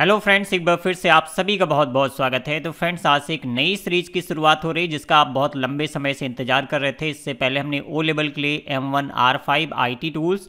hello friends एक बार फिर से आप सभी का बहुत बहुत स्वागत है तो फ्रेंड्स आज से एक नई सीरीज की शुरुआत हो रही है जिसका आप बहुत लंबे समय से इंतजार कर रहे थे इससे पहले हमने ओ लेवल के लिए M one R five I T tools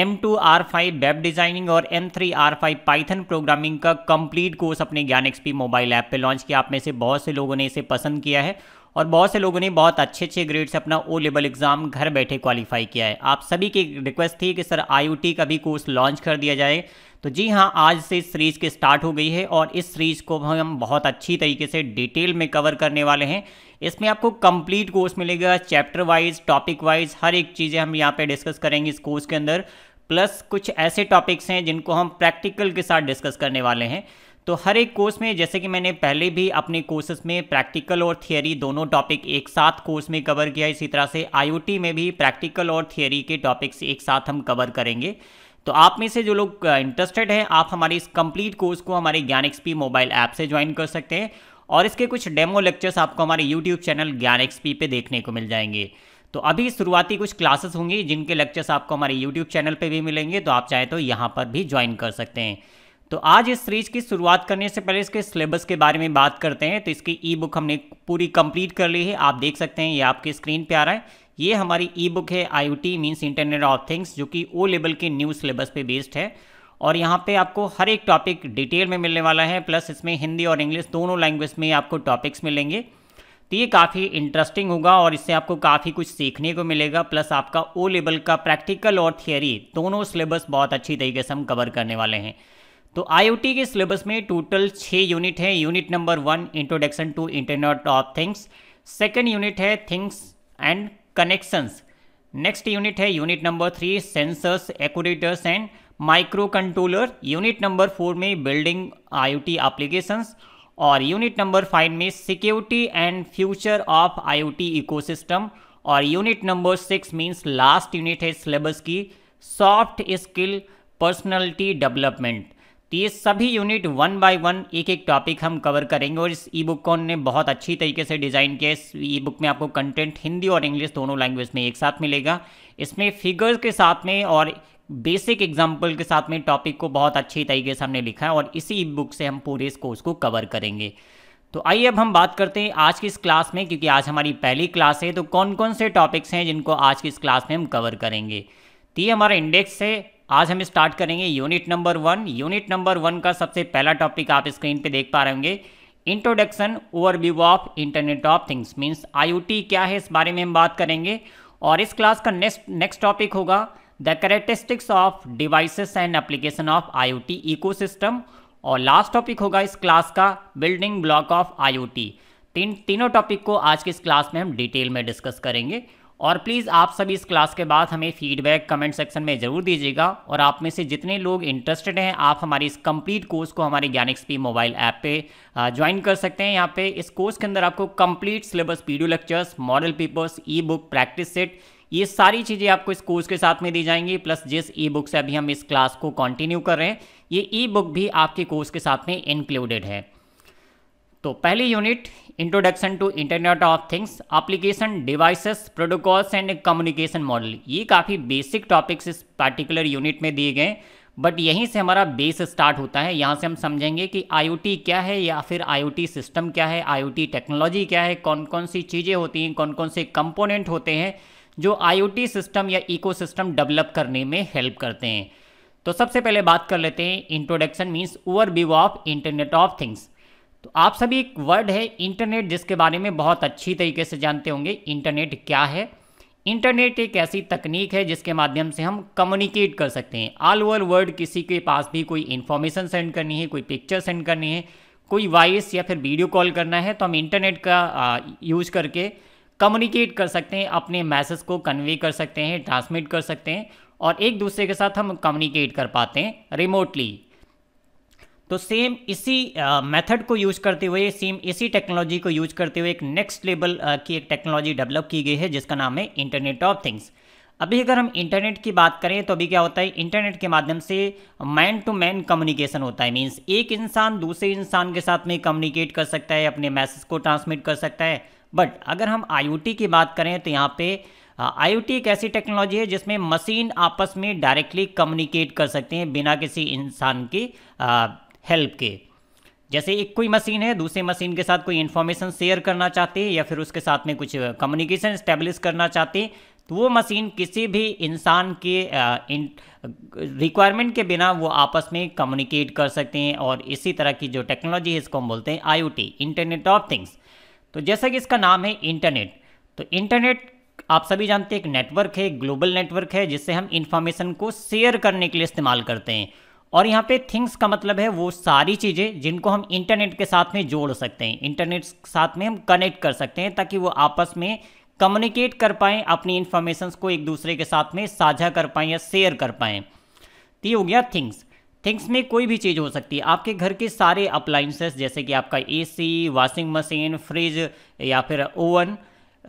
M two R five web designing और M three R five Python programming का कंप्लीट कोर्स अपने ज्ञान एक्सपी मोबाइल ऐप पर लॉन्च किया आप में से बहुत से लोगों ने इसे पसंद किया है और बहुत से लोगों ने बहुत अच्छे अच्छे ग्रेड से अपना ओ लेवल एग्ज़ाम घर बैठे क्वालिफाई किया है आप सभी की रिक्वेस्ट थी कि सर आई का भी कोर्स लॉन्च कर दिया जाए तो जी हाँ आज से सीरीज़ के स्टार्ट हो गई है और इस सीरीज़ को हम बहुत अच्छी तरीके से डिटेल में कवर करने वाले हैं इसमें आपको कंप्लीट कोर्स मिलेगा चैप्टर वाइज टॉपिक वाइज हर एक चीज़ें हम यहाँ पे डिस्कस करेंगे इस कोर्स के अंदर प्लस कुछ ऐसे टॉपिक्स हैं जिनको हम प्रैक्टिकल के साथ डिस्कस करने वाले हैं तो हर एक कोर्स में जैसे कि मैंने पहले भी अपने कोर्सेज में प्रैक्टिकल और थियोरी दोनों टॉपिक एक साथ कोर्स में कवर किया इसी तरह से आईओटी में भी प्रैक्टिकल और थियोरी के टॉपिक्स एक साथ हम कवर करेंगे तो आप में से जो लोग इंटरेस्टेड हैं आप हमारे इस कंप्लीट कोर्स को हमारे ज्ञान एक्सपी मोबाइल ऐप से ज्वाइन कर सकते हैं और इसके कुछ डेमो लेक्चर्स आपको हमारे यूट्यूब चैनल ज्ञान एक्सपी पे देखने को मिल जाएंगे तो अभी शुरुआती कुछ क्लासेस होंगी जिनके लेक्चर्स आपको हमारे यूट्यूब चैनल पर भी मिलेंगे तो आप चाहे तो यहाँ पर भी ज्वाइन कर सकते हैं तो आज इस सीरीज की शुरुआत करने से पहले इसके सिलेबस के बारे में बात करते हैं तो इसकी ई बुक हमने पूरी कंप्लीट कर ली है आप देख सकते हैं ये आपके स्क्रीन पे आ रहा है ये हमारी ई बुक है I O T means internet of things जो कि ओ लेवल के न्यू सिलेबस पे बेस्ड है और यहाँ पे आपको हर एक टॉपिक डिटेल में मिलने वाला है प्लस इसमें हिंदी और इंग्लिश दोनों लैंग्वेज में आपको टॉपिक्स मिलेंगे तो ये काफ़ी इंटरेस्टिंग होगा और इससे आपको काफ़ी कुछ सीखने को मिलेगा प्लस आपका ओ लेवल का प्रैक्टिकल और थियोरी दोनों सिलेबस बहुत अच्छी तरीके से हम कवर करने वाले हैं तो टी के सिलेबस में टोटल छः यूनिट हैं unit number one introduction to internet of things second unit है things and connections next unit है unit number three sensors actuators and microcontroller unit number four में बिल्डिंग आईओटी एप्लीकेशंस और unit number five में security and future of IoT ecosystem और unit number six means last unit है syllabus की soft skill personality development तो ये सभी unit one by one एक एक टॉपिक हम कवर करेंगे और इस ई बुक को हमने बहुत अच्छी तरीके से डिज़ाइन किया इस ई बुक में आपको कंटेंट हिंदी और इंग्लिश दोनों लैंग्वेज में एक साथ मिलेगा इसमें फिगर्स के साथ में और बेसिक एग्जाम्पल के साथ में टॉपिक को बहुत अच्छी तरीके से हमने लिखा है और इसी ई बुक से हम पूरे इस कोर्स को कवर करेंगे तो आइए अब हम बात करते हैं आज की इस क्लास में क्योंकि आज हमारी पहली क्लास है तो कौन कौन से टॉपिक्स हैं जिनको आज की इस क्लास में हम कवर करेंगे तो ये हमारा इंडेक्स है आज हम स्टार्ट करेंगे unit number one unit number one का सबसे पहला टॉपिक आप स्क्रीन पे देख पा रहे होंगे introduction overview of internet of things means I क्या है इस बारे में हम बात करेंगे और इस क्लास का नेक्स्ट नेक्स्ट टॉपिक होगा the characteristics of devices and application of I O system और लास्ट टॉपिक होगा इस क्लास का बिल्डिंग ब्लॉक ऑफ आई तीन तीनों टॉपिक को आज के इस क्लास में हम डिटेल में डिस्कस करेंगे और प्लीज़ आप सभी इस क्लास के बाद हमें फीडबैक कमेंट सेक्शन में ज़रूर दीजिएगा और आप में से जितने लोग इंटरेस्टेड हैं आप हमारी इस कंप्लीट कोर्स को हमारे ज्ञान एक्सपी मोबाइल ऐप पे ज्वाइन कर सकते हैं यहाँ पे इस कोर्स के अंदर आपको complete syllabus video lectures model papers e book practice set ये सारी चीज़ें आपको इस कोर्स के साथ में दी जाएंगी प्लस जिस ई बुक से अभी हम इस क्लास को कंटिन्यू कर रहे हैं ये ई बुक भी आपके कोर्स के साथ में इंक्लूडेड है तो पहली unit introduction to internet of things application devices protocols and communication model ये काफ़ी बेसिक टॉपिक्स इस पार्टिकुलर यूनिट में दिए गए बट यहीं से हमारा बेस स्टार्ट होता है यहाँ से हम समझेंगे कि आई क्या है या फिर आई सिस्टम क्या है आई टेक्नोलॉजी क्या है कौन कौन सी चीज़ें होती हैं कौन कौन से कंपोनेंट होते हैं जो आई सिस्टम या सिस्टम डेवलप करने में हेल्प करते हैं तो सबसे पहले बात कर लेते हैं introduction means over of internet of things तो आप सभी एक वर्ड है इंटरनेट जिसके बारे में बहुत अच्छी तरीके से जानते होंगे इंटरनेट क्या है इंटरनेट एक ऐसी तकनीक है जिसके माध्यम से हम कम्युनिकेट कर सकते हैं ऑल ओवर वर्ल्ड किसी के पास भी कोई इन्फॉर्मेशन सेंड करनी है कोई पिक्चर सेंड करनी है कोई वॉइस या फिर वीडियो कॉल करना है तो हम इंटरनेट का यूज करके कम्युनिकेट कर सकते हैं अपने मैसेज को कन्वे कर सकते हैं ट्रांसमिट कर सकते हैं और एक दूसरे के साथ हम कम्युनिकेट कर पाते हैं रिमोटली तो सेम इसी मेथड को यूज करते हुए सेम इसी टेक्नोलॉजी को यूज करते हुए एक नेक्स्ट लेवल की एक टेक्नोलॉजी डेवलप की गई है जिसका नाम है इंटरनेट ऑफ थिंग्स अभी अगर हम इंटरनेट की बात करें तो अभी क्या होता है इंटरनेट के माध्यम से मैन टू मैन कम्युनिकेशन होता है मीन्स एक इंसान दूसरे इंसान के साथ में कम्युनिकेट कर सकता है अपने मैसेज को ट्रांसमिट कर सकता है बट अगर हम आई की बात करें तो यहाँ पे आई एक ऐसी टेक्नोलॉजी है जिसमें मशीन आपस में डायरेक्टली कम्युनिकेट कर सकते हैं बिना किसी इंसान की हेल्प के जैसे एक कोई मशीन है दूसरे मशीन के साथ कोई इन्फॉर्मेशन शेयर करना चाहते हैं या फिर उसके साथ में कुछ कम्युनिकेशन स्टेब्लिश करना चाहते हैं तो वो मशीन किसी भी इंसान के रिक्वायरमेंट के बिना वो आपस में कम्युनिकेट कर सकते हैं और इसी तरह की जो टेक्नोलॉजी है इसको हम बोलते हैं आईओटी इंटरनेट ऑफ थिंग्स तो जैसा कि इसका नाम है इंटरनेट तो इंटरनेट आप सभी जानते हैं एक नेटवर्क है ग्लोबल नेटवर्क है जिससे हम इंफॉर्मेशन को शेयर करने के लिए इस्तेमाल करते हैं और यहाँ पे थिंग्स का मतलब है वो सारी चीज़ें जिनको हम इंटरनेट के साथ में जोड़ सकते हैं इंटरनेट के साथ में हम कनेक्ट कर सकते हैं ताकि वो आपस में कम्युनिकेट कर पाएँ अपनी इन्फॉर्मेशन को एक दूसरे के साथ में साझा कर पाएँ या शेयर कर पाएँ तो ये हो गया थिंग्स थिंग्स में कोई भी चीज़ हो सकती है आपके घर के सारे अप्लाइंसेस जैसे कि आपका एसी, वॉशिंग मशीन फ्रिज या फिर ओवन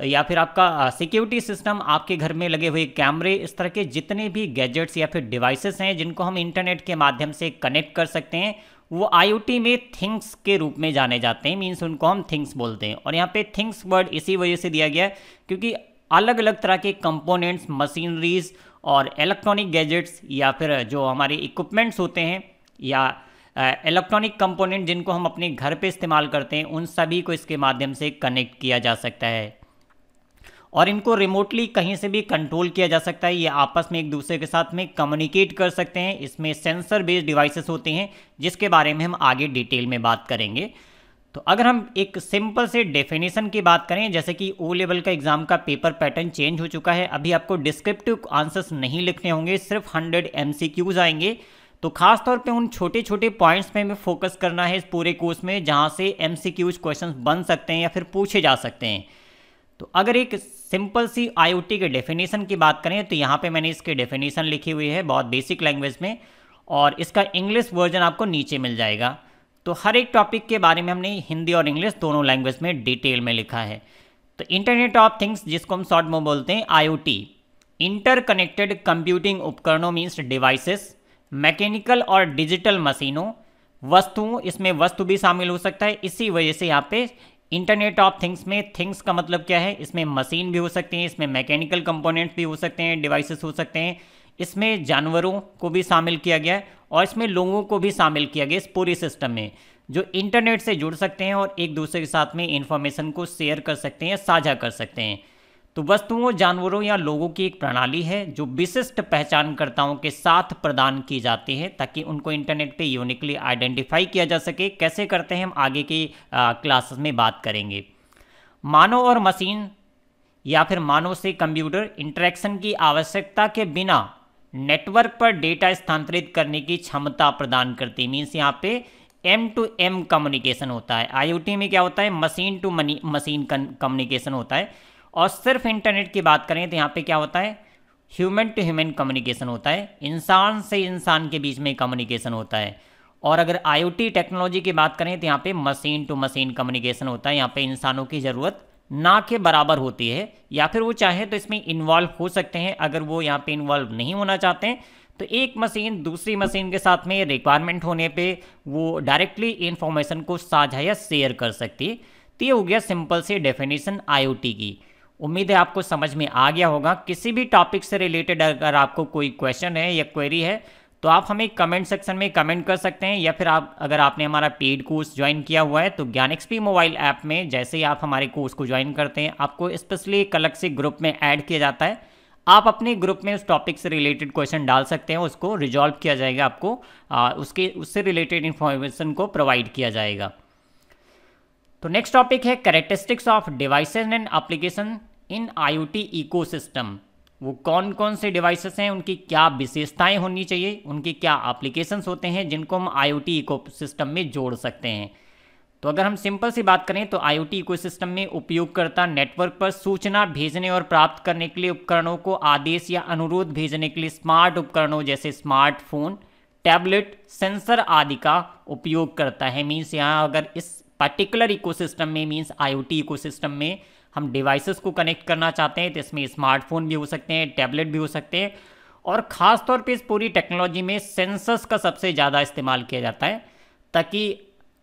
या फिर आपका सिक्योरिटी सिस्टम आपके घर में लगे हुए कैमरे इस तरह के जितने भी गैजेट्स या फिर डिवाइसेस हैं जिनको हम इंटरनेट के माध्यम से कनेक्ट कर सकते हैं वो आई में थिंग्स के रूप में जाने जाते हैं मीन्स उनको हम थिंग्स बोलते हैं और यहाँ पे थिंग्स वर्ड इसी वजह से दिया गया क्योंकि अलग अलग तरह के कंपोनेंट्स मशीनरीज और इलेक्ट्रॉनिक गैजेट्स या फिर जो हमारे इक्विपमेंट्स होते हैं या इलेक्ट्रॉनिक कंपोनेंट जिनको हम अपने घर पे इस्तेमाल करते हैं उन सभी को इसके माध्यम से कनेक्ट किया जा सकता है और इनको रिमोटली कहीं से भी कंट्रोल किया जा सकता है ये आपस में एक दूसरे के साथ में कम्युनिकेट कर सकते हैं इसमें सेंसर बेस्ड डिवाइसेस होते हैं जिसके बारे में हम आगे डिटेल में बात करेंगे तो अगर हम एक सिंपल से डेफिनेशन की बात करें जैसे कि ओ लेवल का एग्ज़ाम का पेपर पैटर्न चेंज हो चुका है अभी आपको डिस्क्रिप्टिव आंसर्स नहीं लिखने होंगे सिर्फ हंड्रेड एम आएंगे तो खास तौर पे उन छोटे छोटे पॉइंट्स पे हमें फोकस करना है इस पूरे कोर्स में जहाँ से एम क्वेश्चन बन सकते हैं या फिर पूछे जा सकते हैं तो अगर एक सिंपल सी आईओटी के डेफिनेशन की बात करें तो यहाँ पे मैंने इसके डेफिनेशन लिखी हुई है बहुत बेसिक लैंग्वेज में और इसका इंग्लिश वर्जन आपको नीचे मिल जाएगा तो हर एक टॉपिक के बारे में हमने हिंदी और इंग्लिश दोनों लैंग्वेज में डिटेल में लिखा है तो इंटरनेट ऑफ थिंग्स जिसको हम शॉर्ट में बोलते हैं आईओटी इंटरकनेक्टेड कंप्यूटिंग उपकरणों मीन्स डिवाइसेस मैकेनिकल और डिजिटल मशीनों वस्तुओं इसमें वस्तु भी शामिल हो सकता है इसी वजह से यहाँ पे इंटरनेट ऑफ थिंग्स में थिंग्स का मतलब क्या है इसमें मशीन भी हो सकते हैं इसमें मैकेनिकल कंपोनेंट्स भी हो सकते हैं डिवाइसेस हो सकते हैं इसमें जानवरों को भी शामिल किया गया है और इसमें लोगों को भी शामिल किया गया इस पूरे सिस्टम में जो इंटरनेट से जुड़ सकते हैं और एक दूसरे के साथ में इंफॉर्मेशन को शेयर कर सकते हैं साझा कर सकते हैं तो वस्तुओं जानवरों या लोगों की एक प्रणाली है जो विशिष्ट पहचानकर्ताओं के साथ प्रदान की जाती है ताकि उनको इंटरनेट पे यूनिकली आइडेंटिफाई किया जा सके कैसे करते हैं हम आगे की क्लासेस में बात करेंगे मानव और मशीन या फिर मानव से कंप्यूटर इंटरेक्शन की आवश्यकता के बिना नेटवर्क पर डेटा स्थानांतरित करने की क्षमता प्रदान करती है मीन्स यहाँ पे एम टू एम कम्युनिकेशन होता है आईओटी में क्या होता है machine to money machine communication होता है और सिर्फ इंटरनेट की बात करें तो यहाँ पे क्या होता है ह्यूमन टू ह्यूमन कम्युनिकेशन होता है इंसान से इंसान के बीच में कम्युनिकेशन होता है और अगर आईओटी टेक्नोलॉजी की बात करें तो यहाँ पे मशीन टू मशीन कम्युनिकेशन होता है यहाँ पे इंसानों की ज़रूरत ना के बराबर होती है या फिर वो चाहे तो इसमें इन्वॉल्व हो सकते हैं अगर वो यहाँ पे इन्वॉल्व नहीं होना चाहते हैं तो एक मशीन दूसरी मशीन के साथ में रिक्वायरमेंट होने पे वो डायरेक्टली इन्फॉर्मेशन को साझा या शेयर कर सकती है तो ये हो गया सिंपल सी डेफिनेशन आईओटी की उम्मीद है आपको समझ में आ गया होगा किसी भी टॉपिक से रिलेटेड अगर आपको कोई क्वेश्चन है या क्वेरी है तो आप हमें कमेंट सेक्शन में कमेंट कर सकते हैं या फिर आप अगर आपने हमारा पेड कोर्स ज्वाइन किया हुआ है तो ज्ञान एक्सपी मोबाइल ऐप में जैसे ही आप हमारे कोर्स को ज्वाइन करते हैं आपको स्पेशली एक अलग से ग्रुप में ऐड किया जाता है आप अपने ग्रुप में उस टॉपिक से रिलेटेड क्वेश्चन डाल सकते हैं उसको रिजॉल्व किया जाएगा आपको आ, उसके उससे रिलेटेड इन्फॉर्मेशन को प्रोवाइड किया जाएगा तो नेक्स्ट टॉपिक है characteristics of devices and application in IoT ecosystem वो कौन कौन से डिवाइसेस हैं उनकी क्या विशेषताएं होनी चाहिए उनके क्या एप्लीकेशंस होते हैं जिनको हम आईओटी इकोसिस्टम में जोड़ सकते हैं तो अगर हम सिंपल सी बात करें तो आईओटी इकोसिस्टम में उपयोगकर्ता नेटवर्क पर सूचना भेजने और प्राप्त करने के लिए उपकरणों को आदेश या अनुरोध भेजने के लिए स्मार्ट उपकरणों जैसे स्मार्टफोन टैबलेट सेंसर आदि का उपयोग करता है मीन्स यहाँ अगर इस पर्टिकुलर इकोसिस्टम में मीन्स आईओटी इकोसिस्टम में हम डिवाइसेस को कनेक्ट करना चाहते हैं तो इसमें स्मार्टफोन भी हो सकते हैं टैबलेट भी हो सकते हैं और ख़ास तौर पे इस पूरी टेक्नोलॉजी में सेंसर्स का सबसे ज़्यादा इस्तेमाल किया जाता है ताकि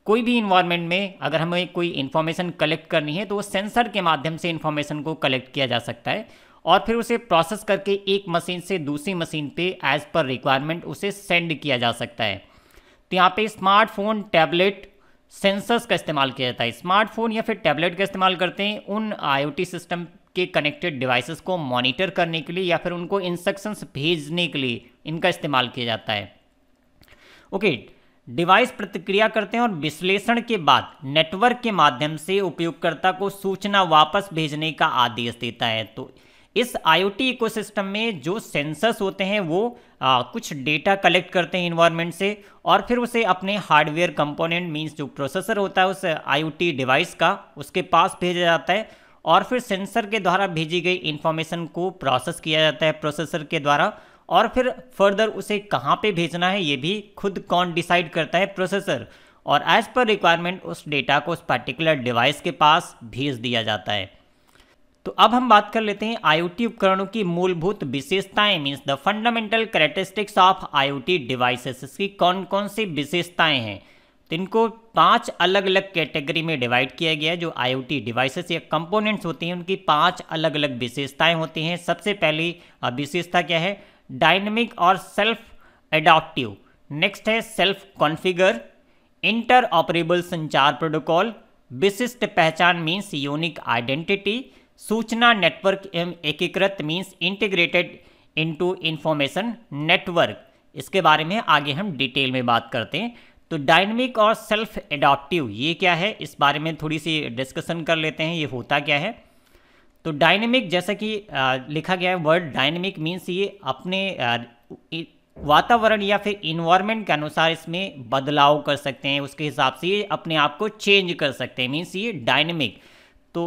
कोई भी इन्वायरमेंट में अगर हमें कोई इन्फॉर्मेशन कलेक्ट करनी है तो वो सेंसर के माध्यम से इन्फॉर्मेशन को कलेक्ट किया जा सकता है और फिर उसे प्रोसेस करके एक मशीन से दूसरी मशीन पे एज पर रिक्वायरमेंट उसे सेंड किया जा सकता है तो यहाँ पे स्मार्टफोन टैबलेट सेंसर्स का इस्तेमाल किया जाता है स्मार्टफोन या फिर टैबलेट का इस्तेमाल करते हैं उन आईओटी सिस्टम के कनेक्टेड डिवाइसेस को मॉनिटर करने के लिए या फिर उनको इंस्ट्रक्शंस भेजने के लिए इनका इस्तेमाल किया जाता है ओके डिवाइस प्रतिक्रिया करते हैं और विश्लेषण के बाद नेटवर्क के माध्यम से उपयोगकर्ता को सूचना वापस भेजने का आदेश देता है तो इस आईओटी इकोसिस्टम में जो सेंसर्स होते हैं वो आ, कुछ डेटा कलेक्ट करते हैं इन्वायरमेंट से और फिर उसे अपने हार्डवेयर कंपोनेंट मींस जो प्रोसेसर होता है उस आईओटी डिवाइस का उसके पास भेजा जाता है और फिर सेंसर के द्वारा भेजी गई इन्फॉर्मेशन को प्रोसेस किया जाता है प्रोसेसर के द्वारा और फिर फर्दर उसे कहाँ पर भेजना है ये भी खुद कौन डिसाइड करता है प्रोसेसर और एज़ पर रिक्वायरमेंट उस डेटा को उस पर्टिकुलर डिवाइस के पास भेज दिया जाता है तो अब हम बात कर लेते हैं आईओटी उपकरणों की मूलभूत विशेषताएं means the fundamental characteristics of IoT devices इसकी कौन कौन सी विशेषताएं हैं तो इनको पांच अलग अलग कैटेगरी में डिवाइड किया गया है जो आईओटी डिवाइसेस या कंपोनेंट्स होती हैं उनकी पांच अलग अलग विशेषताएं होती हैं सबसे पहली विशेषता क्या है डायनेमिक और सेल्फ एडॉप्टिव नेक्स्ट है सेल्फ कॉन्फ़िगर इंटर ऑपरेबल संचार प्रोटोकॉल विशिष्ट पहचान मीन्स यूनिक आइडेंटिटी सूचना नेटवर्क एवं एकीकृत means integrated into information network इसके बारे में आगे हम डिटेल में बात करते हैं तो डायनेमिक और सेल्फ एडाप्टिव ये क्या है इस बारे में थोड़ी सी डिस्कशन कर लेते हैं ये होता क्या है तो डायनेमिक जैसा कि लिखा गया है वर्ड डायनेमिक मीन्स ये अपने वातावरण या फिर इन्वायरमेंट के अनुसार इसमें बदलाव कर सकते हैं उसके हिसाब से ये अपने आप को चेंज कर सकते हैं मीन्स ये डायनेमिक तो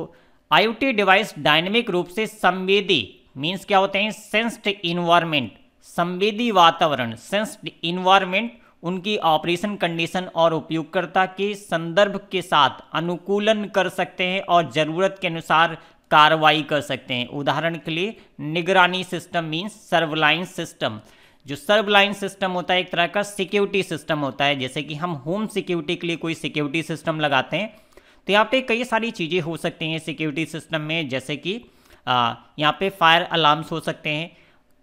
आईओटी डिवाइस डायनेमिक रूप से संवेदी मीन्स क्या होते हैं सेंस्ड इन्वायरमेंट संवेदी वातावरण सेंस्ड इन्वायरमेंट उनकी ऑपरेशन कंडीशन और उपयोगकर्ता के संदर्भ के साथ अनुकूलन कर सकते हैं और ज़रूरत के अनुसार कार्रवाई कर सकते हैं उदाहरण के लिए निगरानी सिस्टम मीन्स सर्वलाइन सिस्टम जो सर्वलाइन सिस्टम होता है एक तरह का सिक्योरिटी सिस्टम होता है जैसे कि हम होम सिक्योरिटी के लिए कोई सिक्योरिटी सिस्टम लगाते हैं तो यहाँ पे कई सारी चीज़ें हो सकती हैं सिक्योरिटी सिस्टम में जैसे कि यहाँ पे फायर अलार्म्स हो सकते हैं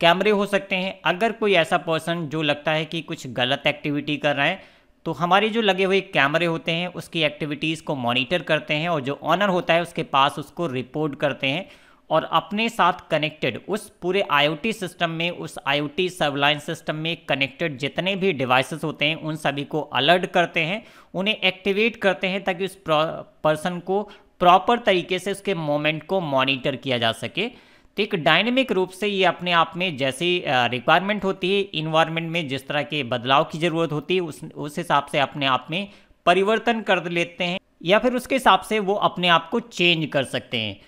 कैमरे हो सकते हैं अगर कोई ऐसा पर्सन जो लगता है कि कुछ गलत एक्टिविटी कर रहा है तो हमारे जो लगे हुए कैमरे होते हैं उसकी एक्टिविटीज़ को मॉनिटर करते हैं और जो ऑनर होता है उसके पास उसको रिपोर्ट करते हैं और अपने साथ कनेक्टेड उस पूरे आईओटी सिस्टम में उस आईओटी सर्वलाइन सिस्टम में कनेक्टेड जितने भी डिवाइसेस होते हैं उन सभी को अलर्ट करते हैं उन्हें एक्टिवेट करते हैं ताकि उस पर्सन को प्रॉपर तरीके से उसके मोमेंट को मॉनिटर किया जा सके तो एक डायनेमिक रूप से ये अपने आप में जैसी रिक्वायरमेंट होती है इन्वायरमेंट में जिस तरह के बदलाव की ज़रूरत होती है उस उस हिसाब से अपने आप में परिवर्तन कर लेते हैं या फिर उसके हिसाब से वो अपने आप को चेंज कर सकते हैं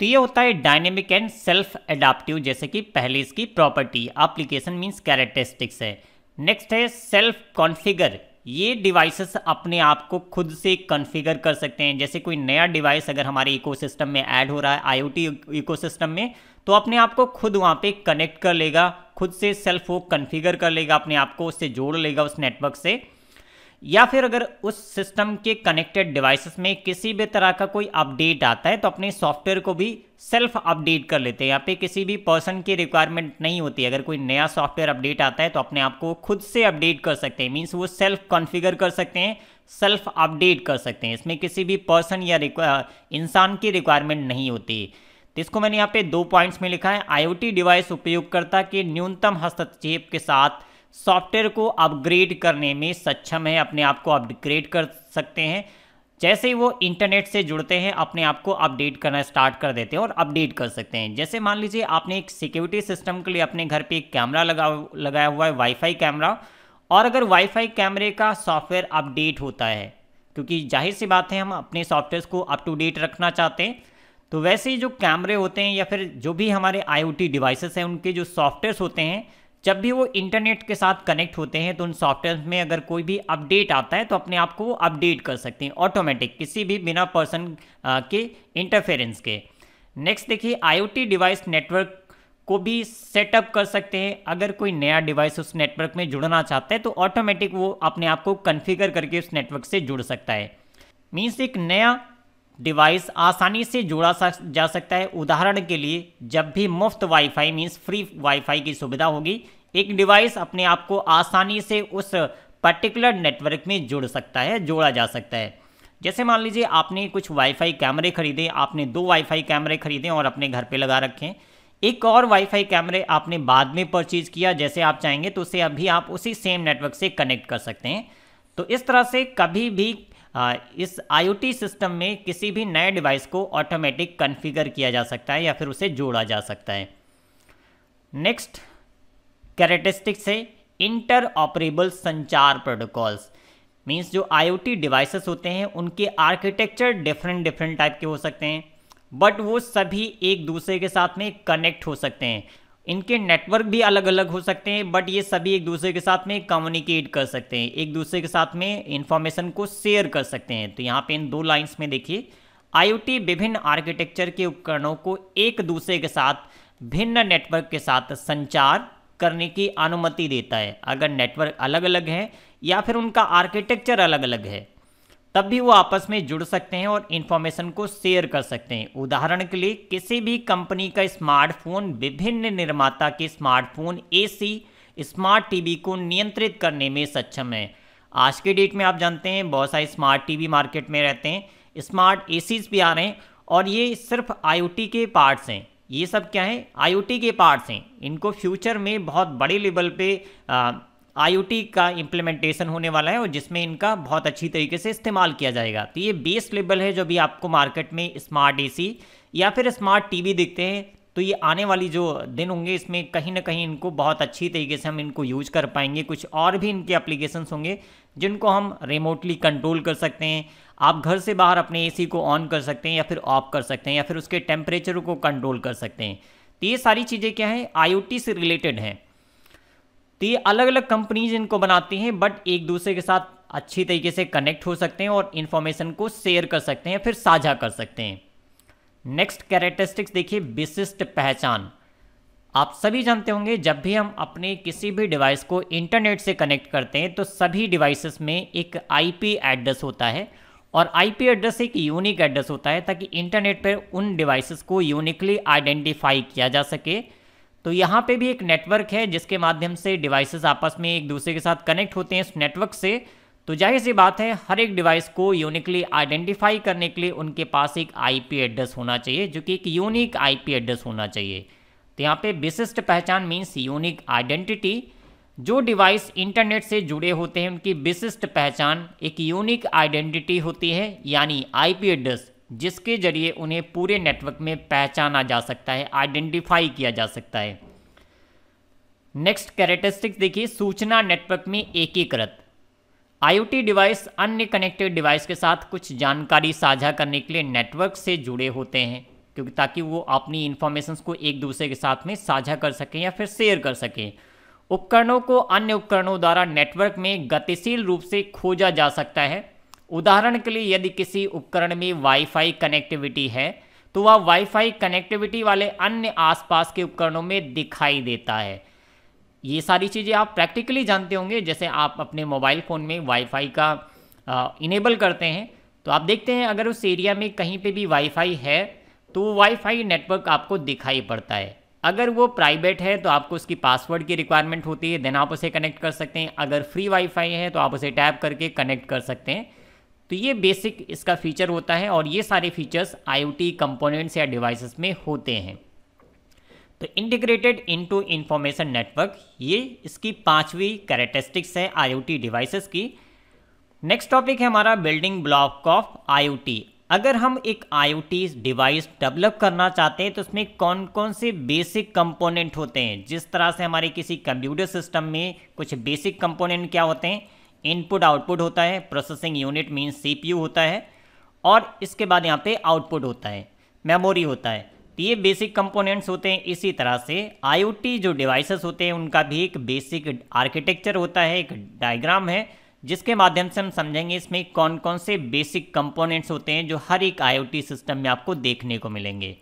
तो ये होता है डायनेमिक एंड सेल्फ एडाप्टिव जैसे कि पहले इसकी प्रॉपर्टी एप्लीकेशन मीन्स कैरेक्टरिस्टिक्स है नेक्स्ट है सेल्फ कॉन्फिगर ये डिवाइसेस अपने आप को खुद से कॉन्फ़िगर कर सकते हैं जैसे कोई नया डिवाइस अगर हमारे इकोसिस्टम में ऐड हो रहा है आईओटी इकोसिस्टम में तो अपने आप को खुद वहाँ पे कनेक्ट कर लेगा खुद से सेल्फ वो कॉन्फ़िगर कर लेगा अपने आप को उससे जोड़ लेगा उस नेटवर्क से या फिर अगर उस सिस्टम के कनेक्टेड डिवाइसेस में किसी भी तरह का कोई अपडेट आता है तो अपने सॉफ्टवेयर को भी सेल्फ अपडेट कर लेते हैं यहाँ पे किसी भी पर्सन की रिक्वायरमेंट नहीं होती अगर कोई नया सॉफ्टवेयर अपडेट आता है तो अपने आप को खुद से अपडेट कर सकते हैं मीन्स वो सेल्फ कॉन्फ़िगर कर सकते हैं सेल्फ अपडेट कर सकते हैं इसमें किसी भी पर्सन या इंसान की रिक्वायरमेंट नहीं होती तो इसको मैंने यहाँ पे दो पॉइंट्स में लिखा है आईओटी डिवाइस उपयोगकर्ता के न्यूनतम हस्तक्षेप के साथ सॉफ्टवेयर को अपग्रेड करने में सक्षम है अपने आप को अपग्रेड कर सकते हैं जैसे ही वो इंटरनेट से जुड़ते हैं अपने आप को अपडेट करना स्टार्ट कर देते हैं और अपडेट कर सकते हैं जैसे मान लीजिए आपने एक सिक्योरिटी सिस्टम के लिए अपने घर पे एक कैमरा लगा लगाया हुआ है वाईफाई कैमरा और अगर वाईफाई कैमरे का सॉफ्टवेयर अपडेट होता है क्योंकि जाहिर सी बात है हम अपने सॉफ्टवेयर को अप टू डेट रखना चाहते हैं तो वैसे ही जो कैमरे होते हैं या फिर जो भी हमारे आई ओ डिवाइसेस हैं उनके जो सॉफ्टवेयर होते हैं जब भी वो इंटरनेट के साथ कनेक्ट होते हैं तो उन सॉफ्टवेयर में अगर कोई भी अपडेट आता है तो अपने आप को वो अपडेट कर सकते हैं ऑटोमेटिक किसी भी बिना पर्सन के इंटरफेरेंस के नेक्स्ट देखिए आईओटी डिवाइस नेटवर्क को भी सेटअप कर सकते हैं अगर कोई नया डिवाइस उस नेटवर्क में जुड़ना चाहता है तो ऑटोमेटिक वो अपने आप को कन्फिगर करके उस नेटवर्क से जुड़ सकता है मीन्स एक नया डिवाइस आसानी से जोड़ा जा सकता है उदाहरण के लिए जब भी मुफ्त वाईफाई मीन्स फ्री वाईफाई की सुविधा होगी एक डिवाइस अपने आप को आसानी से उस पर्टिकुलर नेटवर्क में जुड़ सकता है जोड़ा जा सकता है जैसे मान लीजिए आपने कुछ वाईफाई कैमरे खरीदे आपने दो वाईफाई कैमरे खरीदे और अपने घर पे लगा रखें एक और वाईफाई कैमरे आपने बाद में परचेज किया जैसे आप चाहेंगे तो उसे अभी आप उसी सेम नेटवर्क से कनेक्ट कर सकते हैं तो इस तरह से कभी भी इस आईओटी सिस्टम में किसी भी नए डिवाइस को ऑटोमेटिक कन्फिगर किया जा सकता है या फिर उसे जोड़ा जा सकता है नेक्स्ट कैरेटिस्टिक्स है इंटर ऑपरेबल संचार प्रोटोकॉल्स मीन्स जो आई डिवाइसेस होते हैं उनके आर्किटेक्चर डिफरेंट डिफरेंट टाइप के हो सकते हैं बट वो सभी एक दूसरे के साथ में कनेक्ट हो सकते हैं इनके नेटवर्क भी अलग अलग हो सकते हैं बट ये सभी एक दूसरे के साथ में कम्युनिकेट कर सकते हैं एक दूसरे के साथ में इंफॉर्मेशन को शेयर कर सकते हैं तो यहाँ पे इन दो लाइंस में देखिए आईओटी विभिन्न आर्किटेक्चर के उपकरणों को एक दूसरे के साथ भिन्न नेटवर्क के साथ संचार करने की अनुमति देता है अगर नेटवर्क अलग अलग है या फिर उनका आर्किटेक्चर अलग अलग है तब भी वो आपस में जुड़ सकते हैं और इन्फॉर्मेशन को शेयर कर सकते हैं उदाहरण के लिए किसी भी कंपनी का स्मार्टफोन विभिन्न निर्माता के स्मार्टफोन एसी स्मार्ट टीवी को नियंत्रित करने में सक्षम है आज के डेट में आप जानते हैं बहुत सारे स्मार्ट टीवी मार्केट में रहते हैं स्मार्ट ए भी आ रहे हैं और ये सिर्फ आई के पार्ट्स हैं ये सब क्या है आई के पार्ट्स हैं इनको फ्यूचर में बहुत बड़े लेवल पे आ, आई का इम्प्लीमेंटेशन होने वाला है और जिसमें इनका बहुत अच्छी तरीके से इस्तेमाल किया जाएगा तो ये बेस लेवल है जो भी आपको मार्केट में स्मार्ट ए या फिर स्मार्ट वी दिखते हैं तो ये आने वाली जो दिन होंगे इसमें कहीं ना कहीं इनको बहुत अच्छी तरीके से हम इनको यूज कर पाएंगे कुछ और भी इनके एप्लीकेशंस होंगे जिनको हम रिमोटली कंट्रोल कर सकते हैं आप घर से बाहर अपने एसी को ऑन कर सकते हैं या फिर ऑफ कर सकते हैं या फिर उसके टेम्परेचर को कंट्रोल कर सकते हैं तो ये सारी चीज़ें क्या हैं आई से रिलेटेड हैं तो ये अलग अलग कंपनीज इनको बनाती हैं बट एक दूसरे के साथ अच्छी तरीके से कनेक्ट हो सकते हैं और इन्फॉर्मेशन को शेयर कर सकते हैं फिर साझा कर सकते हैं नेक्स्ट कैरेक्टरिस्टिक्स देखिए विशिष्ट पहचान आप सभी जानते होंगे जब भी हम अपने किसी भी डिवाइस को इंटरनेट से कनेक्ट करते हैं तो सभी डिवाइसेस में एक आईपी एड्रेस होता है और आईपी एड्रेस एक यूनिक एड्रेस होता है ताकि इंटरनेट पर उन डिवाइसेस को यूनिकली आइडेंटिफाई किया जा सके तो यहाँ पे भी एक नेटवर्क है जिसके माध्यम से डिवाइसेस आपस में एक दूसरे के साथ कनेक्ट होते हैं इस नेटवर्क से तो जाहिर सी बात है हर एक डिवाइस को यूनिकली आइडेंटिफाई करने के लिए उनके पास एक आईपी एड्रेस होना चाहिए जो कि एक यूनिक आईपी एड्रेस होना चाहिए तो यहाँ पे विशिष्ट पहचान मीन्स यूनिक आइडेंटिटी जो डिवाइस इंटरनेट से जुड़े होते हैं उनकी विशिष्ट पहचान एक यूनिक आइडेंटिटी होती है यानी आई एड्रेस जिसके जरिए उन्हें पूरे नेटवर्क में पहचाना जा सकता है आइडेंटिफाई किया जा सकता है नेक्स्ट कैरेटिस्टिक्स देखिए सूचना नेटवर्क में एकीकृत आईओटी डिवाइस अन्य कनेक्टेड डिवाइस के साथ कुछ जानकारी साझा करने के लिए नेटवर्क से जुड़े होते हैं क्योंकि ताकि वो अपनी इन्फॉर्मेशन को एक दूसरे के साथ में साझा कर सकें या फिर शेयर कर सकें उपकरणों को अन्य उपकरणों द्वारा नेटवर्क में गतिशील रूप से खोजा जा सकता है उदाहरण के लिए यदि किसी उपकरण में वाईफाई कनेक्टिविटी है तो वह वाईफाई कनेक्टिविटी वाले अन्य आसपास के उपकरणों में दिखाई देता है ये सारी चीज़ें आप प्रैक्टिकली जानते होंगे जैसे आप अपने मोबाइल फ़ोन में वाईफाई का आ, इनेबल करते हैं तो आप देखते हैं अगर उस एरिया में कहीं पे भी वाईफाई है तो वो वाईफाई नेटवर्क आपको दिखाई पड़ता है अगर वो प्राइवेट है तो आपको उसकी पासवर्ड की रिक्वायरमेंट होती है देन आप उसे कनेक्ट कर सकते हैं अगर फ्री वाईफाई है तो आप उसे टैप करके कनेक्ट कर सकते हैं तो ये बेसिक इसका फीचर होता है और ये सारे फीचर्स आई कंपोनेंट्स या डिवाइसेस में होते हैं तो इंटीग्रेटेड इनटू इंफॉर्मेशन नेटवर्क ये इसकी पांचवी कैरेटिस्टिक्स है आई डिवाइसेस की नेक्स्ट टॉपिक है हमारा बिल्डिंग ब्लॉक ऑफ आई अगर हम एक आई डिवाइस डेवलप करना चाहते हैं तो उसमें कौन कौन से बेसिक कंपोनेंट होते हैं जिस तरह से हमारे किसी कंप्यूटर सिस्टम में कुछ बेसिक कंपोनेंट क्या होते हैं इनपुट आउटपुट होता है प्रोसेसिंग यूनिट मीन्स सीपीयू होता है और इसके बाद यहाँ पे आउटपुट होता है मेमोरी होता है तो ये बेसिक कंपोनेंट्स होते हैं इसी तरह से आईओटी जो डिवाइसेस होते हैं उनका भी एक बेसिक आर्किटेक्चर होता है एक डायग्राम है जिसके माध्यम से हम समझेंगे इसमें कौन कौन से बेसिक कंपोनेंट्स होते हैं जो हर एक टी सिस्टम में आपको देखने को मिलेंगे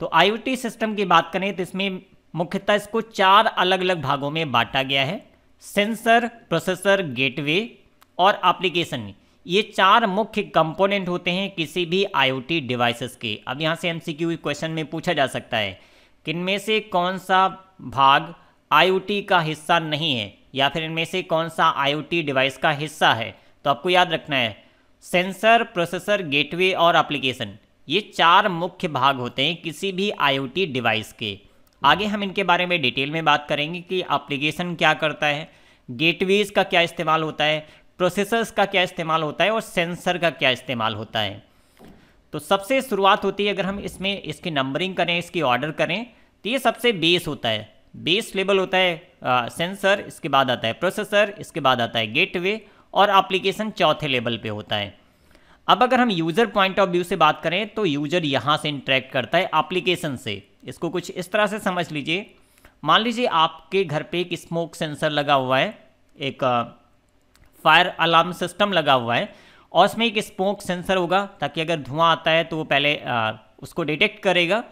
तो टी सिस्टम की बात करें तो इसमें मुख्यतः इसको चार अलग अलग भागों में बांटा गया है सेंसर प्रोसेसर गेटवे और एप्लीकेशन ये चार मुख्य कंपोनेंट होते हैं किसी भी आईओटी डिवाइसेस के अब यहाँ से एमसीक्यू क्वेश्चन में पूछा जा सकता है किनमें से कौन सा भाग आईओटी का हिस्सा नहीं है या फिर इनमें से कौन सा आईओटी डिवाइस का हिस्सा है तो आपको याद रखना है सेंसर प्रोसेसर गेटवे और एप्लीकेशन ये चार मुख्य भाग होते हैं किसी भी आईओटी डिवाइस के आगे हम इनके बारे में डिटेल में बात करेंगे कि एप्लीकेशन क्या करता है गेटवेज का क्या इस्तेमाल होता है प्रोसेसर्स का क्या इस्तेमाल होता है और सेंसर का क्या इस्तेमाल होता है तो सबसे शुरुआत होती है अगर हम इसमें इसकी नंबरिंग करें इसकी ऑर्डर करें तो ये सबसे बेस होता है बेस लेवल होता है आ, सेंसर इसके बाद आता है प्रोसेसर इसके बाद आता है गेटवे और एप्लीकेशन चौथे लेवल पे होता है अब अगर हम यूज़र पॉइंट ऑफ व्यू से बात करें तो यूज़र यहाँ से इंट्रैक्ट करता है एप्लीकेशन से इसको कुछ इस तरह से समझ लीजिए मान लीजिए आपके घर पे एक स्मोक सेंसर लगा हुआ है एक फायर अलार्म सिस्टम लगा हुआ है और उसमें एक स्मोक सेंसर होगा ताकि अगर धुआं आता है तो वो पहले आ, उसको डिटेक्ट करेगा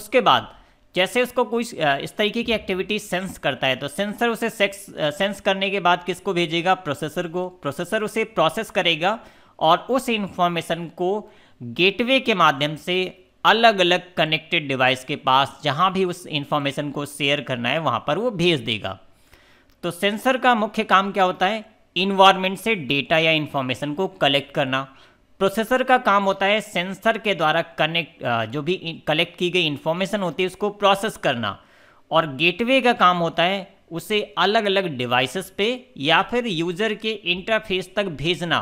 उसके बाद जैसे उसको कोई इस तरीके की एक्टिविटी सेंस करता है तो सेंसर उसे सेक्स सेंस करने के बाद किसको भेजेगा प्रोसेसर को प्रोसेसर उसे प्रोसेस करेगा और उस इंफॉर्मेशन को गेटवे के माध्यम से अलग अलग कनेक्टेड डिवाइस के पास जहां भी उस इंफॉर्मेशन को शेयर करना है वहां पर वो भेज देगा तो सेंसर का मुख्य काम क्या होता है इन्वायरमेंट से डेटा या इन्फॉर्मेशन को कलेक्ट करना प्रोसेसर का काम होता है सेंसर के द्वारा कनेक्ट जो भी कलेक्ट की गई इन्फॉर्मेशन होती है उसको प्रोसेस करना और गेटवे का काम होता है उसे अलग अलग डिवाइसेस पे या फिर यूज़र के इंटरफेस तक भेजना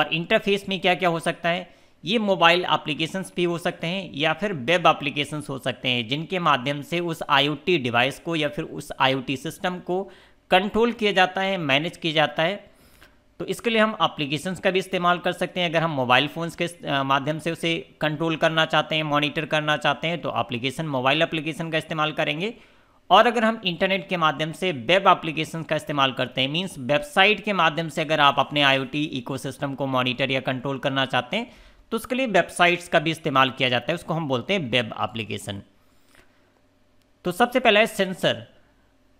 और इंटरफेस में क्या क्या हो सकता है ये मोबाइल एप्लीकेशंस भी हो सकते हैं या फिर वेब एप्लीकेशंस हो सकते हैं जिनके माध्यम से उस आईओटी डिवाइस को या फिर उस आईओटी सिस्टम को कंट्रोल किया जाता है मैनेज किया जाता है तो इसके लिए हम एप्लीकेशंस का भी इस्तेमाल कर सकते हैं अगर हम मोबाइल फ़ोन्स के माध्यम से उसे कंट्रोल करना चाहते हैं मॉनिटर करना चाहते हैं तो एप्लीकेशन मोबाइल एप्लीकेशन का इस्तेमाल करेंगे और अगर हम इंटरनेट के माध्यम से वेब एप्लीकेशन का इस्तेमाल करते हैं मीन्स वेबसाइट के माध्यम से अगर आप अपने आई ओ को मॉनिटर या कंट्रोल करना चाहते हैं तो उसके लिए वेबसाइट्स का भी इस्तेमाल किया जाता है उसको हम बोलते हैं वेब एप्लीकेशन तो सबसे पहला है सेंसर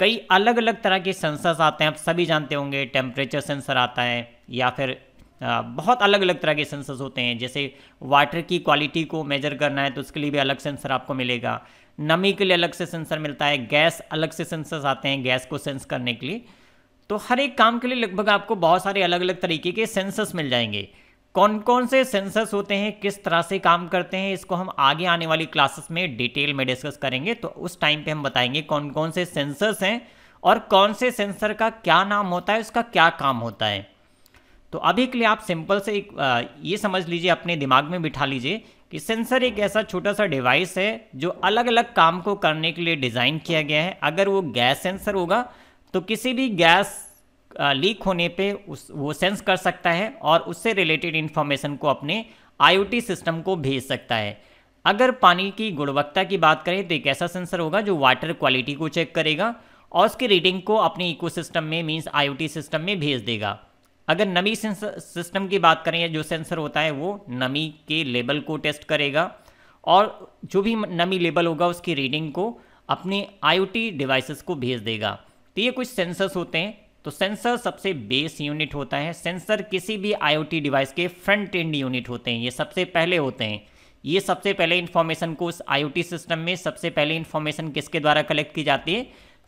कई अलग अलग तरह के सेंसर्स आते हैं आप सभी जानते होंगे टेम्परेचर सेंसर आता है या फिर बहुत अलग अलग तरह के सेंसर्स होते हैं जैसे वाटर की क्वालिटी को मेजर करना है तो उसके लिए भी अलग सेंसर आपको मिलेगा नमी के लिए अलग से सेंसर मिलता है गैस अलग से सेंसर्स आते हैं गैस को सेंस करने के लिए तो हर एक काम के लिए लगभग आपको बहुत सारे अलग अलग तरीके के सेंसर्स मिल जाएंगे कौन कौन से सेंसर्स होते हैं किस तरह से काम करते हैं इसको हम आगे आने वाली क्लासेस में डिटेल में डिस्कस करेंगे तो उस टाइम पे हम बताएंगे कौन कौन से सेंसर्स हैं और कौन से सेंसर का क्या नाम होता है उसका क्या काम होता है तो अभी के लिए आप सिंपल से एक आ, ये समझ लीजिए अपने दिमाग में बिठा लीजिए कि सेंसर एक ऐसा छोटा सा डिवाइस है जो अलग अलग काम को करने के लिए डिज़ाइन किया गया है अगर वो गैस सेंसर होगा तो किसी भी गैस लीक होने पे उस वो सेंस कर सकता है और उससे रिलेटेड इन्फॉर्मेशन को अपने आईओटी सिस्टम को भेज सकता है अगर पानी की गुणवत्ता की बात करें तो एक ऐसा सेंसर होगा जो वाटर क्वालिटी को चेक करेगा और उसकी रीडिंग को अपने इकोसिस्टम में मीन्स आईओटी सिस्टम में भेज देगा अगर नमी सिस्टम की बात करें या जो सेंसर होता है वो नमी के लेवल को टेस्ट करेगा और जो भी नमी लेवल होगा उसकी रीडिंग को अपने आईओटी डिवाइसेस को भेज देगा तो ये कुछ सेंसर्स होते हैं तो सेंसर सबसे बेस यूनिट होता है सेंसर किसी भी आईओटी डिवाइस के फ्रंट एंड यूनिट होते हैं ये सबसे पहले होते हैं ये सबसे पहले इन्फॉर्मेशन को उस आईओटी सिस्टम में सबसे पहले इन्फॉर्मेशन किसके द्वारा कलेक्ट की जाती है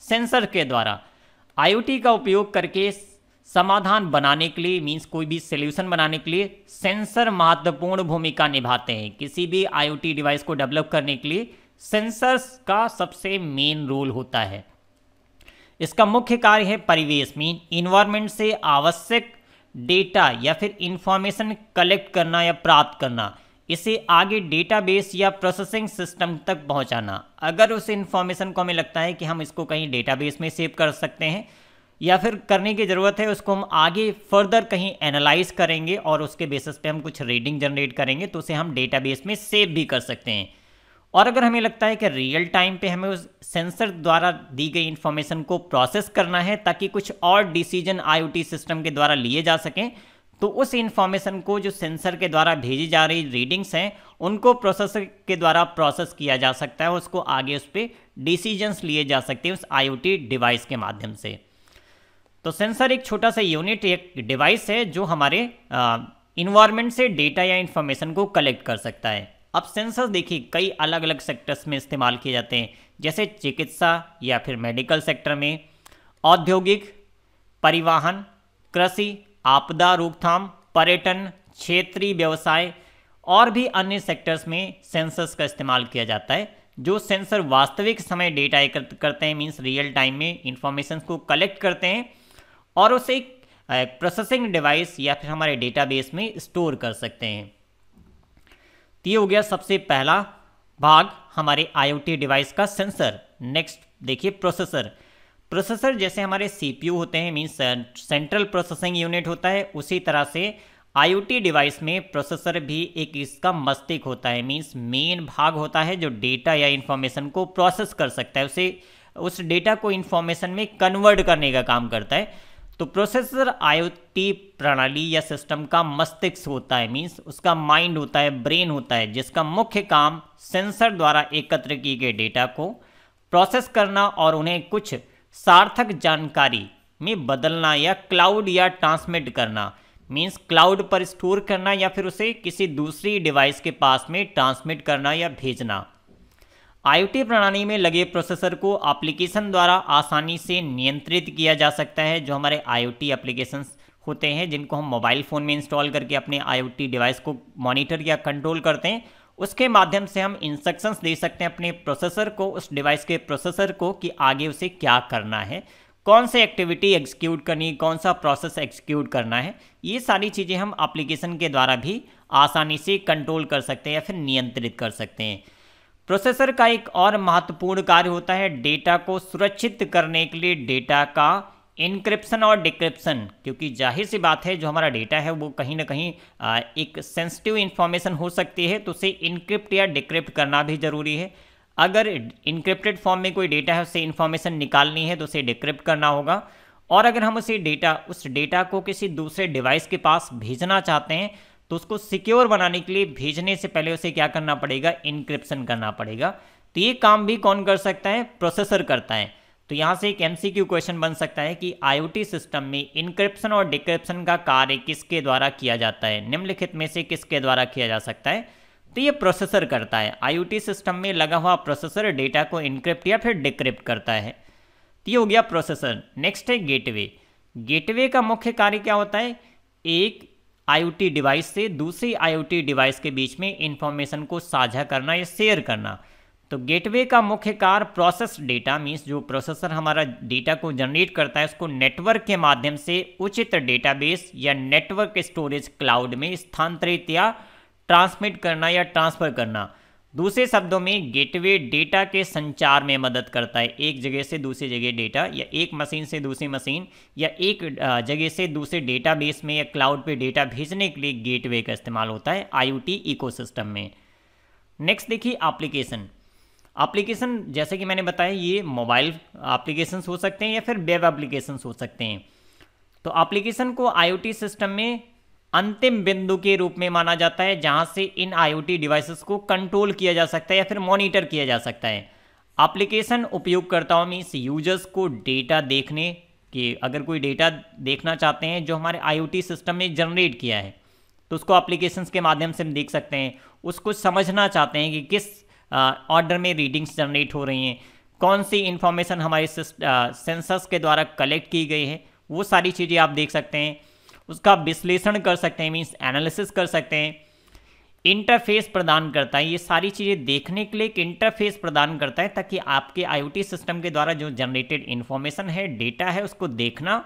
सेंसर के द्वारा आईओटी का उपयोग करके समाधान बनाने के लिए मीन्स कोई भी सोल्यूशन बनाने के लिए सेंसर महत्वपूर्ण भूमिका निभाते हैं किसी भी आई डिवाइस को डेवलप करने के लिए सेंसर्स का सबसे मेन रोल होता है इसका मुख्य कार्य है परिवेश मीन इन्वायरमेंट से आवश्यक डेटा या फिर इंफॉर्मेशन कलेक्ट करना या प्राप्त करना इसे आगे डेटाबेस या प्रोसेसिंग सिस्टम तक पहुंचाना अगर उस इंफॉर्मेशन को हमें लगता है कि हम इसको कहीं डेटाबेस में सेव कर सकते हैं या फिर करने की ज़रूरत है उसको हम आगे फर्दर कहीं एनालाइज करेंगे और उसके बेसिस पे हम कुछ रीडिंग जनरेट करेंगे तो उसे हम डेटाबेस में सेव भी कर सकते हैं और अगर हमें लगता है कि रियल टाइम पे हमें उस सेंसर द्वारा दी गई इन्फॉर्मेशन को प्रोसेस करना है ताकि कुछ और डिसीजन आईओटी सिस्टम के द्वारा लिए जा सकें तो उस इन्फॉर्मेशन को जो सेंसर के द्वारा भेजी जा रही रीडिंग्स हैं उनको प्रोसेसर के द्वारा प्रोसेस किया जा सकता है उसको आगे उस पर डिसीजन्स लिए जा सकते हैं उस आई डिवाइस के माध्यम से तो सेंसर एक छोटा सा यूनिट एक डिवाइस है जो हमारे इन्वायरमेंट से डेटा या इन्फॉर्मेशन को कलेक्ट कर सकता है अब सेंसर्स देखिए कई अलग अलग सेक्टर्स में इस्तेमाल किए जाते हैं जैसे चिकित्सा या फिर मेडिकल सेक्टर में औद्योगिक परिवहन कृषि आपदा रोकथाम पर्यटन क्षेत्रीय व्यवसाय और भी अन्य सेक्टर्स में सेंसर्स का इस्तेमाल किया जाता है जो सेंसर वास्तविक समय डेटा एकत्र करते हैं मीन्स रियल टाइम में इंफॉर्मेशन को कलेक्ट करते हैं और उसे प्रोसेसिंग डिवाइस या फिर हमारे डेटाबेस में स्टोर कर सकते हैं तो ये हो गया सबसे पहला भाग हमारे आईओटी डिवाइस का सेंसर नेक्स्ट देखिए प्रोसेसर प्रोसेसर जैसे हमारे सीपीयू होते हैं मीन्स सेंट्रल प्रोसेसिंग यूनिट होता है उसी तरह से आईओटी डिवाइस में प्रोसेसर भी एक इसका मस्तिष्क होता है मीन्स मेन भाग होता है जो डेटा या इन्फॉर्मेशन को प्रोसेस कर सकता है उसे उस डेटा को इन्फॉर्मेशन में कन्वर्ट करने का काम करता है तो प्रोसेसर आईओटी प्रणाली या सिस्टम का मस्तिष्क होता है मीन्स उसका माइंड होता है ब्रेन होता है जिसका मुख्य काम सेंसर द्वारा एकत्र किए गए डेटा को प्रोसेस करना और उन्हें कुछ सार्थक जानकारी में बदलना या क्लाउड या ट्रांसमिट करना मीन्स क्लाउड पर स्टोर करना या फिर उसे किसी दूसरी डिवाइस के पास में ट्रांसमिट करना या भेजना आईओटी प्रणाली में लगे प्रोसेसर को एप्लीकेशन द्वारा आसानी से नियंत्रित किया जा सकता है जो हमारे आईओटी एप्लीकेशंस होते हैं जिनको हम मोबाइल फ़ोन में इंस्टॉल करके अपने आईओटी डिवाइस को मॉनिटर या कंट्रोल करते हैं उसके माध्यम से हम इंस्ट्रक्शंस दे सकते हैं अपने प्रोसेसर को उस डिवाइस के प्रोसेसर को कि आगे उसे क्या करना है कौन से एक्टिविटी एग्जीक्यूट करनी कौन सा प्रोसेस एग्जीक्यूट करना है ये सारी चीज़ें हम एप्लीकेशन के द्वारा भी आसानी से कंट्रोल कर सकते हैं या फिर नियंत्रित कर सकते हैं प्रोसेसर का एक और महत्वपूर्ण कार्य होता है डेटा को सुरक्षित करने के लिए डेटा का इंक्रिप्शन और डिक्रिप्सन क्योंकि जाहिर सी बात है जो हमारा डेटा है वो कहीं ना कहीं एक सेंसिटिव इन्फॉर्मेशन हो सकती है तो उसे इनक्रिप्ट या डिक्रिप्ट करना भी ज़रूरी है अगर इनक्रिप्टेड फॉर्म में कोई डेटा है उसे इन्फॉर्मेशन निकालनी है तो उसे डिक्रिप्ट करना होगा और अगर हम उसे डेटा उस डेटा को किसी दूसरे डिवाइस के पास भेजना चाहते हैं तो उसको सिक्योर बनाने के लिए भेजने से पहले उसे क्या करना पड़ेगा इनक्रिप्शन करना पड़ेगा तो ये काम भी कौन कर सकता है प्रोसेसर करता है तो यहाँ से एक एम क्वेश्चन बन सकता है कि आई सिस्टम में इनक्रिप्शन और डिक्रिप्शन का कार्य किसके द्वारा किया जाता है निम्नलिखित में से किसके द्वारा किया जा सकता है तो ये प्रोसेसर करता है आई सिस्टम में लगा हुआ प्रोसेसर डेटा को इनक्रिप्ट या फिर डिक्रिप्ट करता है तो ये हो गया प्रोसेसर नेक्स्ट है गेटवे गेटवे का मुख्य कार्य क्या होता है एक आई डिवाइस से दूसरी आई डिवाइस के बीच में इंफॉर्मेशन को साझा करना या शेयर करना तो गेटवे का मुख्य कार्य प्रोसेस डेटा मीन्स जो प्रोसेसर हमारा डेटा को जनरेट करता है उसको नेटवर्क के माध्यम से उचित डेटाबेस या नेटवर्क स्टोरेज क्लाउड में स्थानांतरित या ट्रांसमिट करना या ट्रांसफ़र करना दूसरे शब्दों में गेटवे डेटा के संचार में मदद करता है एक जगह से दूसरी जगह डेटा या एक मशीन से दूसरी मशीन या एक जगह से दूसरे डेटाबेस में या क्लाउड पे डेटा भेजने के लिए गेटवे का इस्तेमाल होता है आईओटी इकोसिस्टम में नेक्स्ट देखिए एप्लीकेशन एप्लीकेशन जैसे कि मैंने बताया ये मोबाइल एप्लीकेशन हो सकते हैं या फिर वेब एप्लीकेशन हो सकते हैं तो एप्लीकेशन को आईओटी सिस्टम में अंतिम बिंदु के रूप में माना जाता है जहां से इन आईओटी डिवाइसेस को कंट्रोल किया जा सकता है या फिर मॉनिटर किया जा सकता है एप्लीकेशन उपयोगकर्ताओं में इस यूजर्स को डेटा देखने के अगर कोई डेटा देखना चाहते हैं जो हमारे आईओटी सिस्टम ने जनरेट किया है तो उसको एप्लीकेशंस के माध्यम से हम देख सकते हैं उसको समझना चाहते हैं कि किस ऑर्डर में रीडिंग्स जनरेट हो रही हैं कौन सी इन्फॉर्मेशन हमारे सेंसर्स के द्वारा कलेक्ट की गई है वो सारी चीज़ें आप देख सकते हैं उसका विश्लेषण कर सकते हैं मीन्स एनालिसिस कर सकते हैं इंटरफेस प्रदान करता है ये सारी चीज़ें देखने के लिए एक इंटरफेस प्रदान करता है ताकि आपके आईओटी सिस्टम के द्वारा जो जनरेटेड इन्फॉर्मेशन है डेटा है उसको देखना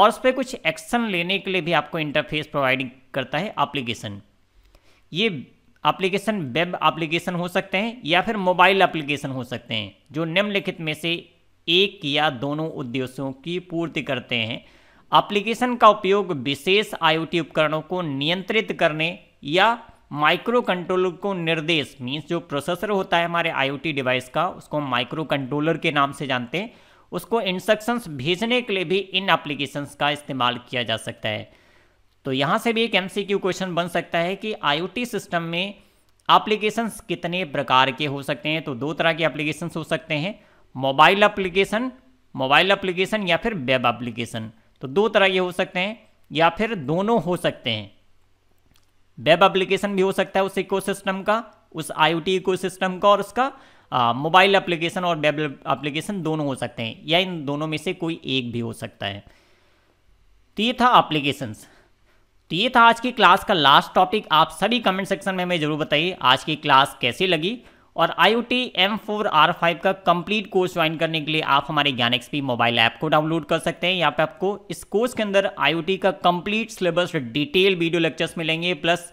और उस पर कुछ एक्शन लेने के लिए भी आपको इंटरफेस प्रोवाइड करता है एप्लीकेशन ये एप्लीकेशन वेब एप्लीकेशन हो सकते हैं या फिर मोबाइल एप्लीकेशन हो सकते हैं जो निम्नलिखित में से एक या दोनों उद्देश्यों की पूर्ति करते हैं एप्लीकेशन का उपयोग विशेष आईओटी उपकरणों को नियंत्रित करने या माइक्रो कंट्रोलर को निर्देश मीन्स जो प्रोसेसर होता है हमारे आईओटी डिवाइस का उसको माइक्रो कंट्रोलर के नाम से जानते हैं उसको इंस्ट्रक्शंस भेजने के लिए भी इन एप्लीकेशंस का इस्तेमाल किया जा सकता है तो यहाँ से भी एक एमसीक्यू क्वेश्चन बन सकता है कि आईओटी सिस्टम में एप्लीकेशंस कितने प्रकार के हो सकते हैं तो दो तरह के एप्लीकेशंस हो सकते हैं मोबाइल एप्लीकेशन मोबाइल एप्लीकेशन या फिर वेब एप्लीकेशन तो दो तरह के हो सकते हैं या फिर दोनों हो सकते हैं वेब एप्लीकेशन भी हो सकता है उस इकोसिस्टम का उस आईओटी इकोसिस्टम का और उसका मोबाइल एप्लीकेशन और वेब एप्लीकेशन दोनों हो सकते हैं या इन दोनों में से कोई एक भी हो सकता है तो ये था एप्लीकेशंस तो ये था आज की क्लास का लास्ट टॉपिक आप सभी कमेंट सेक्शन में हमें जरूर बताइए आज की क्लास कैसी लगी और I O T M four R five का कंप्लीट कोर्स ज्वाइन करने के लिए आप हमारे ज्ञान एक्सपी मोबाइल ऐप को डाउनलोड कर सकते हैं यहाँ पे आपको इस कोर्स के अंदर आई ओ टी का complete syllabus detail video lectures मिलेंगे प्लस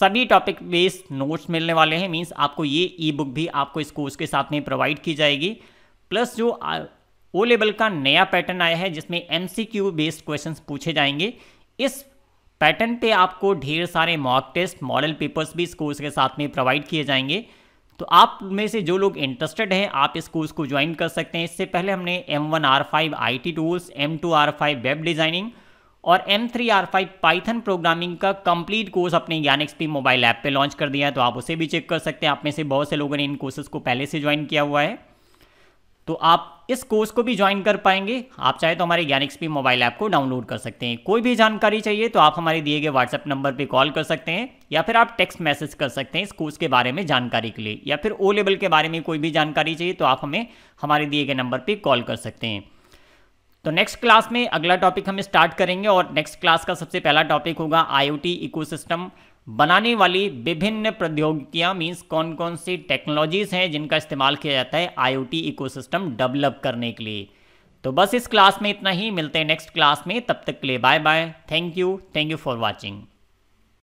सभी टॉपिक बेस्ड नोट्स मिलने वाले हैं मीन्स आपको ये ई बुक भी आपको इस कोर्स के साथ में प्रोवाइड की जाएगी प्लस जो ओ लेवल का नया पैटर्न आया है जिसमें M C Q based question पूछे जाएंगे इस पैटर्न पे आपको ढेर सारे मॉक टेस्ट मॉडल पेपर्स भी इस कोर्स के साथ में प्रोवाइड किए जाएंगे तो आप में से जो लोग इंटरेस्टेड हैं आप इस कोर्स को ज्वाइन कर सकते हैं इससे पहले हमने M one R five I T tools M two R five web designing और M three R five Python programming का कंप्लीट कोर्स अपने ज्ञान एक्सपी मोबाइल ऐप पे लॉन्च कर दिया है तो आप उसे भी चेक कर सकते हैं आप में से बहुत से लोगों ने इन कोर्सेज को पहले से ज्वाइन किया हुआ है तो आप इस कोर्स को भी ज्वाइन कर पाएंगे आप चाहे तो हमारे ज्ञान एक्सपी मोबाइल ऐप को डाउनलोड कर सकते हैं कोई भी जानकारी चाहिए तो आप हमारे दिए गए व्हाट्सएप नंबर पर कॉल कर सकते हैं या फिर आप टेक्स्ट मैसेज कर सकते हैं इस कोर्स के बारे में जानकारी के लिए या फिर ओ लेवल के बारे में कोई भी जानकारी चाहिए तो आप हमें हमारे दिए गए नंबर पर कॉल कर सकते हैं तो नेक्स्ट क्लास में अगला टॉपिक हम स्टार्ट करेंगे और नेक्स्ट क्लास का सबसे पहला टॉपिक होगा आईओटी इकोसिस्टम बनाने वाली विभिन्न प्रौद्योगिकियां मीन्स कौन कौन सी टेक्नोलॉजीज़ हैं जिनका इस्तेमाल किया जाता है आईओटी इकोसिस्टम डेवलप करने के लिए तो बस इस क्लास में इतना ही मिलते हैं नेक्स्ट क्लास में तब तक के लिए bye bye thank you thank you for watching